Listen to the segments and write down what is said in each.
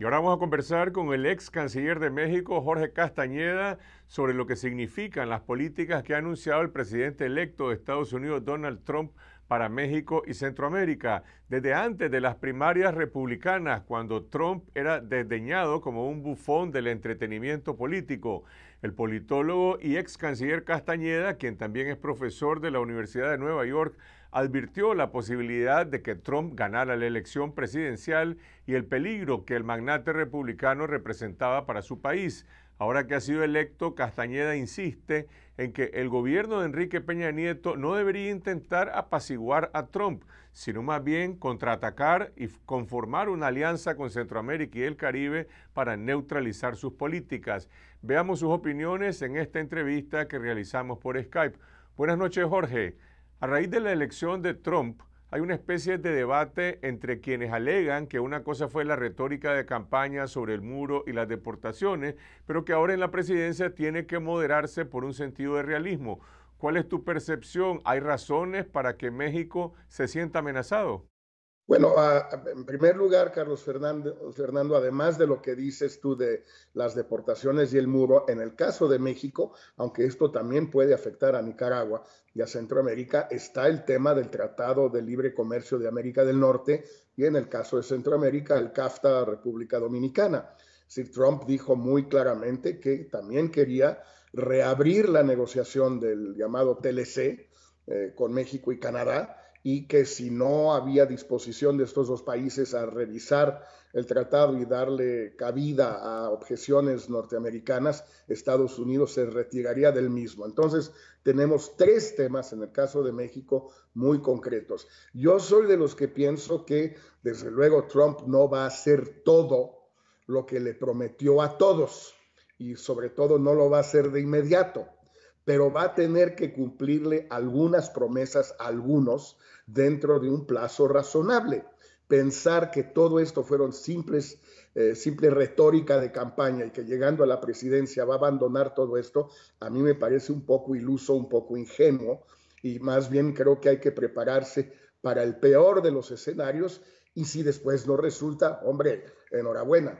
Y ahora vamos a conversar con el ex canciller de México, Jorge Castañeda, sobre lo que significan las políticas que ha anunciado el presidente electo de Estados Unidos, Donald Trump, para México y Centroamérica. Desde antes de las primarias republicanas, cuando Trump era desdeñado como un bufón del entretenimiento político, el politólogo y ex canciller Castañeda, quien también es profesor de la Universidad de Nueva York, advirtió la posibilidad de que Trump ganara la elección presidencial y el peligro que el magnate republicano representaba para su país Ahora que ha sido electo, Castañeda insiste en que el gobierno de Enrique Peña Nieto no debería intentar apaciguar a Trump, sino más bien contraatacar y conformar una alianza con Centroamérica y el Caribe para neutralizar sus políticas. Veamos sus opiniones en esta entrevista que realizamos por Skype. Buenas noches, Jorge. A raíz de la elección de Trump, hay una especie de debate entre quienes alegan que una cosa fue la retórica de campaña sobre el muro y las deportaciones, pero que ahora en la presidencia tiene que moderarse por un sentido de realismo. ¿Cuál es tu percepción? ¿Hay razones para que México se sienta amenazado? Bueno, en primer lugar, Carlos Fernando, además de lo que dices tú de las deportaciones y el muro, en el caso de México, aunque esto también puede afectar a Nicaragua y a Centroamérica, está el tema del Tratado de Libre Comercio de América del Norte y en el caso de Centroamérica, el CAFTA República Dominicana. Si Trump dijo muy claramente que también quería reabrir la negociación del llamado TLC eh, con México y Canadá y que si no había disposición de estos dos países a revisar el tratado y darle cabida a objeciones norteamericanas, Estados Unidos se retiraría del mismo. Entonces, tenemos tres temas en el caso de México muy concretos. Yo soy de los que pienso que, desde luego, Trump no va a hacer todo lo que le prometió a todos y sobre todo no lo va a hacer de inmediato pero va a tener que cumplirle algunas promesas algunos dentro de un plazo razonable. Pensar que todo esto fueron simples, eh, simple retórica de campaña y que llegando a la presidencia va a abandonar todo esto, a mí me parece un poco iluso, un poco ingenuo, y más bien creo que hay que prepararse para el peor de los escenarios y si después no resulta, hombre, enhorabuena.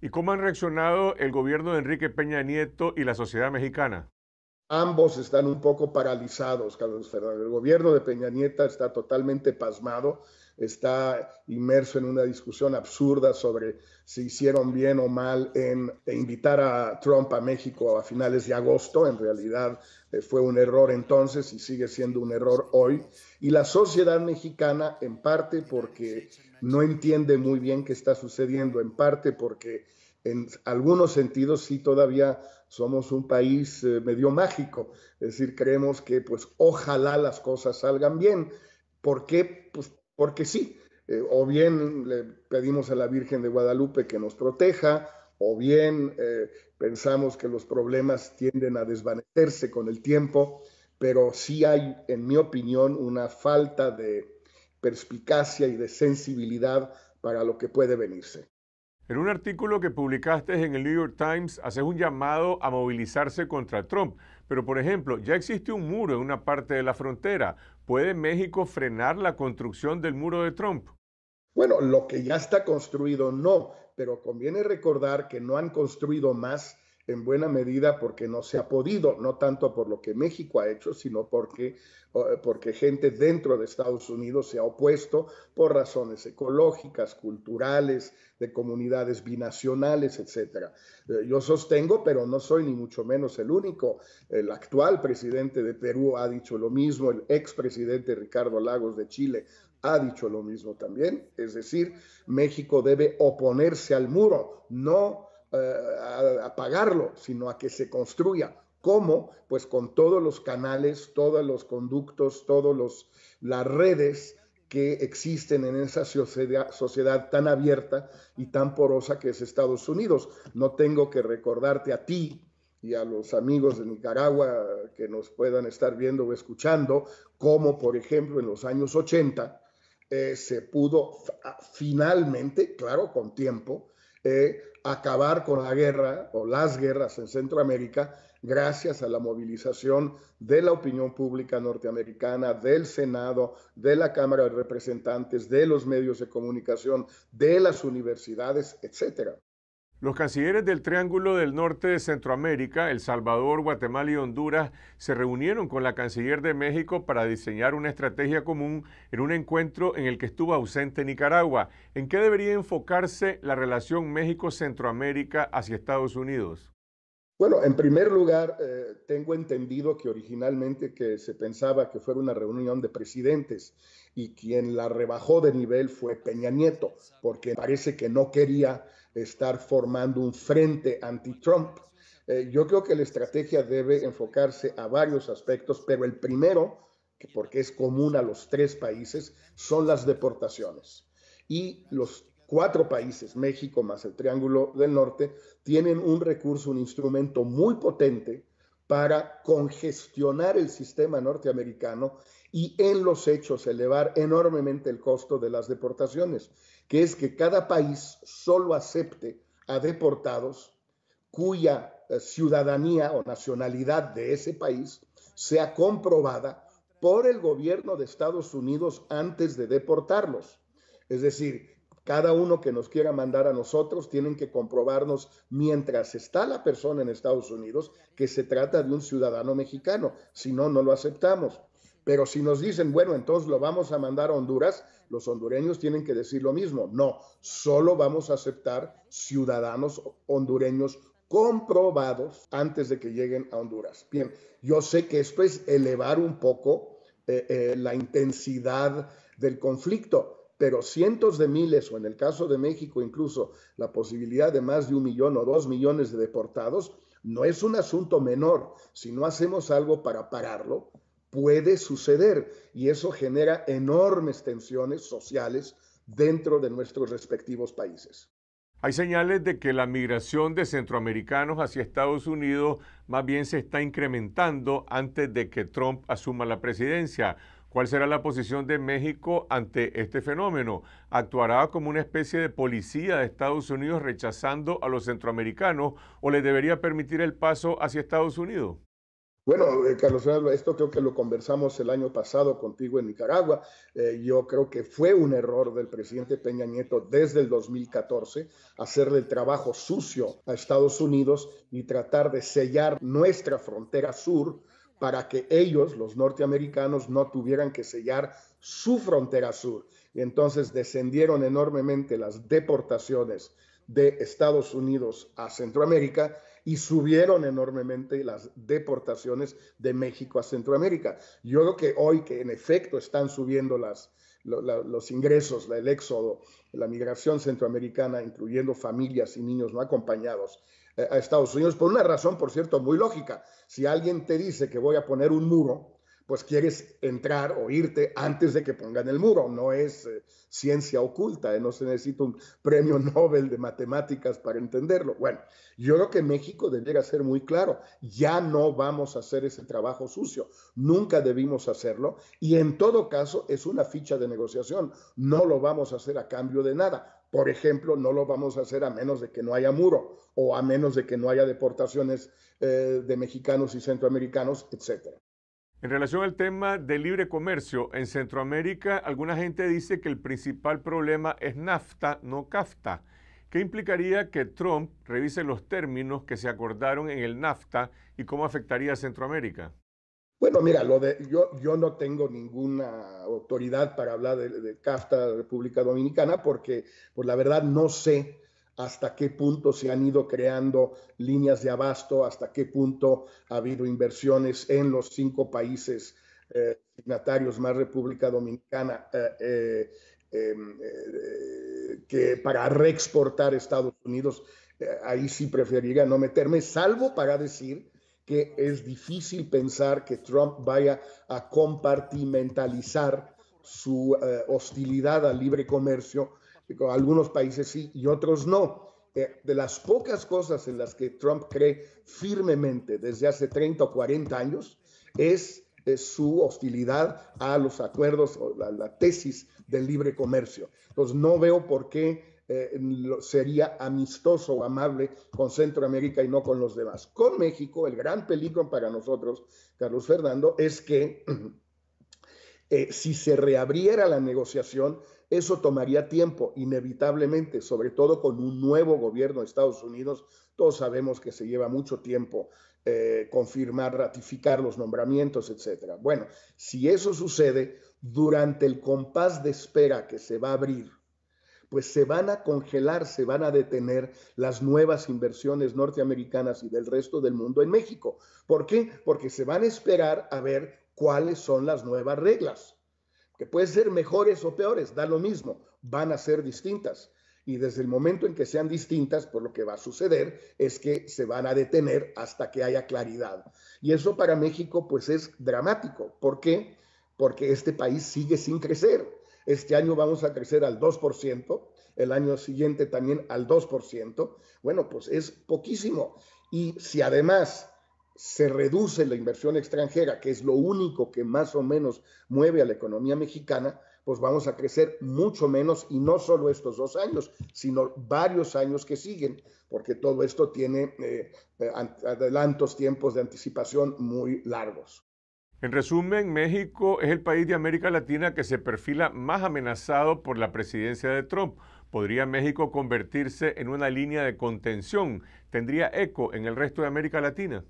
¿Y cómo han reaccionado el gobierno de Enrique Peña Nieto y la sociedad mexicana? Ambos están un poco paralizados, Carlos Fernández. El gobierno de Peña Nieta está totalmente pasmado, está inmerso en una discusión absurda sobre si hicieron bien o mal en invitar a Trump a México a finales de agosto. En realidad eh, fue un error entonces y sigue siendo un error hoy. Y la sociedad mexicana, en parte porque no entiende muy bien qué está sucediendo, en parte porque en algunos sentidos sí todavía somos un país eh, medio mágico, es decir, creemos que pues ojalá las cosas salgan bien. ¿Por qué? Pues porque sí. Eh, o bien le pedimos a la Virgen de Guadalupe que nos proteja, o bien eh, pensamos que los problemas tienden a desvanecerse con el tiempo, pero sí hay, en mi opinión, una falta de perspicacia y de sensibilidad para lo que puede venirse. En un artículo que publicaste en el New York Times, haces un llamado a movilizarse contra Trump. Pero, por ejemplo, ya existe un muro en una parte de la frontera. ¿Puede México frenar la construcción del muro de Trump? Bueno, lo que ya está construido no, pero conviene recordar que no han construido más en buena medida porque no se ha podido, no tanto por lo que México ha hecho, sino porque, porque gente dentro de Estados Unidos se ha opuesto por razones ecológicas, culturales, de comunidades binacionales, etc. Eh, yo sostengo, pero no soy ni mucho menos el único. El actual presidente de Perú ha dicho lo mismo, el expresidente Ricardo Lagos de Chile ha dicho lo mismo también. Es decir, México debe oponerse al muro, no eh, a, pagarlo, sino a que se construya. ¿Cómo? Pues con todos los canales, todos los conductos, todas las redes que existen en esa sociedad, tan abierta y tan porosa que es Estados Unidos. No tengo que recordarte a ti y a los amigos de Nicaragua que nos puedan estar viendo o escuchando, cómo, por ejemplo, en los años 80 eh, se pudo finalmente, claro, con tiempo, eh, acabar con la guerra o las guerras en Centroamérica gracias a la movilización de la opinión pública norteamericana, del Senado, de la Cámara de Representantes, de los medios de comunicación, de las universidades, etcétera. Los cancilleres del Triángulo del Norte de Centroamérica, El Salvador, Guatemala y Honduras se reunieron con la canciller de México para diseñar una estrategia común en un encuentro en el que estuvo ausente Nicaragua. ¿En qué debería enfocarse la relación México-Centroamérica hacia Estados Unidos? Bueno, en primer lugar, eh, tengo entendido que originalmente se pensaba que fuera una reunión de presidentes y quien la rebajó de nivel fue Peña Nieto, porque parece que no quería estar formando un frente anti-Trump. Eh, yo creo que la estrategia debe enfocarse a varios aspectos, pero el primero, porque es común a los tres países, son las deportaciones. Y los cuatro países, México más el Triángulo del Norte, tienen un recurso, un instrumento muy potente para congestionar el sistema norteamericano y en los hechos elevar enormemente el costo de las deportaciones que es que cada país solo acepte a deportados cuya eh, ciudadanía o nacionalidad de ese país sea comprobada por el gobierno de Estados Unidos antes de deportarlos. Es decir, cada uno que nos quiera mandar a nosotros tienen que comprobarnos mientras está la persona en Estados Unidos que se trata de un ciudadano mexicano, si no, no lo aceptamos. Pero si nos dicen, bueno, entonces lo vamos a mandar a Honduras, los hondureños tienen que decir lo mismo. No, solo vamos a aceptar ciudadanos hondureños comprobados antes de que lleguen a Honduras. Bien, yo sé que esto es elevar un poco eh, eh, la intensidad del conflicto, pero cientos de miles, o en el caso de México incluso la posibilidad de más de un millón o dos millones de deportados, no es un asunto menor. Si no hacemos algo para pararlo, puede suceder y eso genera enormes tensiones sociales dentro de nuestros respectivos países. Hay señales de que la migración de centroamericanos hacia Estados Unidos más bien se está incrementando antes de que Trump asuma la presidencia. ¿Cuál será la posición de México ante este fenómeno? ¿Actuará como una especie de policía de Estados Unidos rechazando a los centroamericanos o le debería permitir el paso hacia Estados Unidos? Bueno, eh, Carlos, esto creo que lo conversamos el año pasado contigo en Nicaragua. Eh, yo creo que fue un error del presidente Peña Nieto desde el 2014 hacerle el trabajo sucio a Estados Unidos y tratar de sellar nuestra frontera sur para que ellos, los norteamericanos, no tuvieran que sellar su frontera sur. Y entonces descendieron enormemente las deportaciones de Estados Unidos a Centroamérica y subieron enormemente las deportaciones de México a Centroamérica. Yo creo que hoy que en efecto están subiendo los ingresos, el éxodo, la migración centroamericana, incluyendo familias y niños no acompañados eh, a Estados Unidos, por una razón, por cierto, muy lógica. Si alguien te dice que voy a poner un muro, pues quieres entrar o irte antes de que pongan el muro. No es eh, ciencia oculta, eh, no se necesita un premio Nobel de matemáticas para entenderlo. Bueno, yo creo que México debería ser muy claro, ya no vamos a hacer ese trabajo sucio, nunca debimos hacerlo y en todo caso es una ficha de negociación, no lo vamos a hacer a cambio de nada. Por ejemplo, no lo vamos a hacer a menos de que no haya muro o a menos de que no haya deportaciones eh, de mexicanos y centroamericanos, etcétera. En relación al tema del libre comercio, en Centroamérica alguna gente dice que el principal problema es NAFTA, no CAFTA, ¿Qué implicaría que Trump revise los términos que se acordaron en el NAFTA y cómo afectaría a Centroamérica. Bueno, mira, lo de, yo, yo no tengo ninguna autoridad para hablar de, de CAFTA República Dominicana porque, por pues, la verdad, no sé hasta qué punto se han ido creando líneas de abasto, hasta qué punto ha habido inversiones en los cinco países eh, signatarios más República Dominicana eh, eh, em, que para reexportar a Estados Unidos. ahí sí preferiría no meterme, salvo para decir que es difícil pensar que Trump vaya a compartimentalizar su hostilidad al libre comercio algunos países sí y otros no. Eh, de las pocas cosas en las que Trump cree firmemente desde hace 30 o 40 años es su hostilidad a los acuerdos o la, la, tesis del libre comercio. Entonces no veo por qué eh, sería amistoso o amable con Centroamérica y no con los demás. Con México, el gran peligro para nosotros, Carlos Fernando, es que eh, si se reabriera la negociación, eso tomaría tiempo, inevitablemente, sobre todo con un nuevo gobierno de Estados Unidos. Todos sabemos que se lleva mucho tiempo eh, confirmar, ratificar los nombramientos, etcétera. Bueno, si eso sucede, durante el compás de espera que se va a abrir, pues se van a congelar, se van a detener las nuevas inversiones norteamericanas y del resto del mundo en México. ¿Por qué? Porque se van a esperar a ver cuáles son las nuevas reglas que pueden ser mejores o peores, da lo mismo, van a ser distintas. Y desde el momento en que sean distintas, por pues lo que va a suceder es que se van a detener hasta que haya claridad. Y eso para México pues es dramático. ¿Por qué? Porque este país sigue sin crecer. Este año vamos a crecer al 2%, el año siguiente también al 2%. Bueno, pues es poquísimo. Y si además se reduce la inversión extranjera, que es lo único que más o menos mueve a la economía mexicana, pues vamos a crecer mucho menos y no solo estos dos años, sino varios años que siguen, porque todo esto tiene eh, eh, adelantos, tiempos de anticipación muy largos. En resumen, México es el país de América Latina que se perfila más amenazado por la presidencia de Trump. ¿Podría México convertirse en una línea de contención? ¿Tendría eco en el resto de América Latina?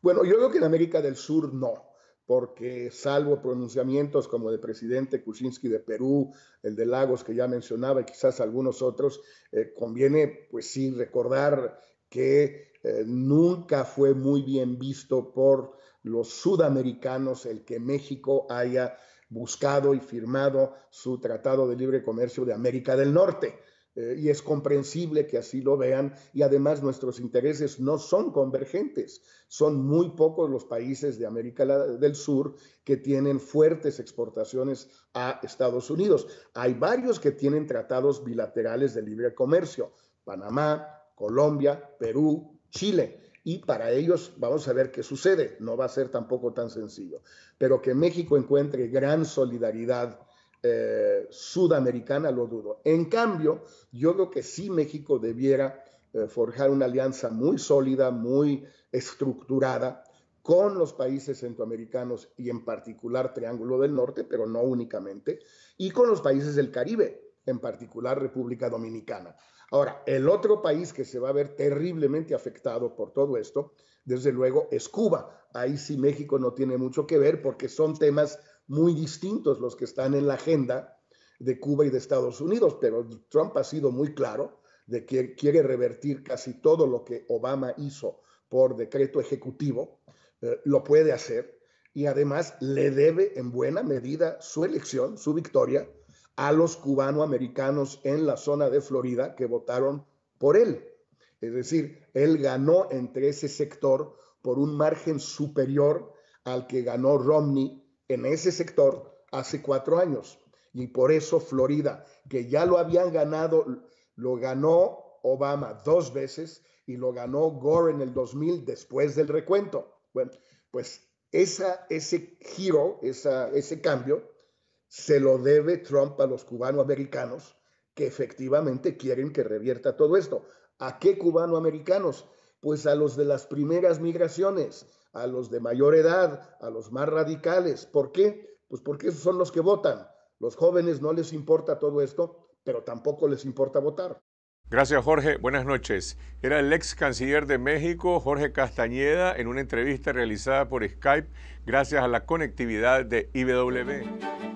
Bueno, yo creo que en América del Sur no, porque salvo pronunciamientos como de presidente Kuczynski de Perú, el de Lagos que ya mencionaba y quizás algunos otros, eh, conviene pues sí recordar que eh, nunca fue muy bien visto por los sudamericanos el que México haya buscado y firmado su Tratado de Libre Comercio de América del Norte. Eh, y es comprensible que así lo vean y además nuestros intereses no son convergentes. Son muy pocos los países de América del Sur que tienen fuertes exportaciones a Estados Unidos. Hay varios que tienen tratados bilaterales de libre comercio, Panamá, Colombia, Perú, Chile y para ellos vamos a ver qué sucede. No va a ser tampoco tan sencillo. Pero que México encuentre gran solidaridad eh, sudamericana, lo dudo. En cambio, yo creo que sí México debiera eh, forjar una alianza muy sólida, muy estructurada con los países centroamericanos y en particular Triángulo del Norte, pero no únicamente, y con los países del Caribe, en particular República Dominicana. Ahora, el otro país que se va a ver terriblemente afectado por todo esto, desde luego, es Cuba. Ahí sí México no tiene mucho que ver porque son temas muy distintos los que están en la agenda de Cuba y de Estados Unidos, pero Trump ha sido muy claro de que quiere revertir casi todo lo que Obama hizo por decreto ejecutivo, eh, lo puede hacer y además le debe en buena medida su elección, su victoria, a los cubanoamericanos en la zona de Florida que votaron por él. Es decir, él ganó entre ese sector por un margen superior al que ganó Romney en ese sector hace cuatro años. Y por eso Florida, que ya lo habían ganado, lo ganó Obama dos veces y lo ganó Gore en el 2000 después del recuento. Bueno, pues ese giro, ese cambio, se lo debe Trump a los cubanoamericanos que efectivamente quieren que revierta todo esto. ¿A qué cubanoamericanos? Pues a los de las primeras migraciones, a los de mayor edad, a los más radicales. ¿Por qué? Pues porque esos son los que votan. Los jóvenes no les importa todo esto, pero tampoco les importa votar. Gracias Jorge, buenas noches. Era el ex canciller de México, Jorge Castañeda, en una entrevista realizada por Skype gracias a la conectividad de IWB.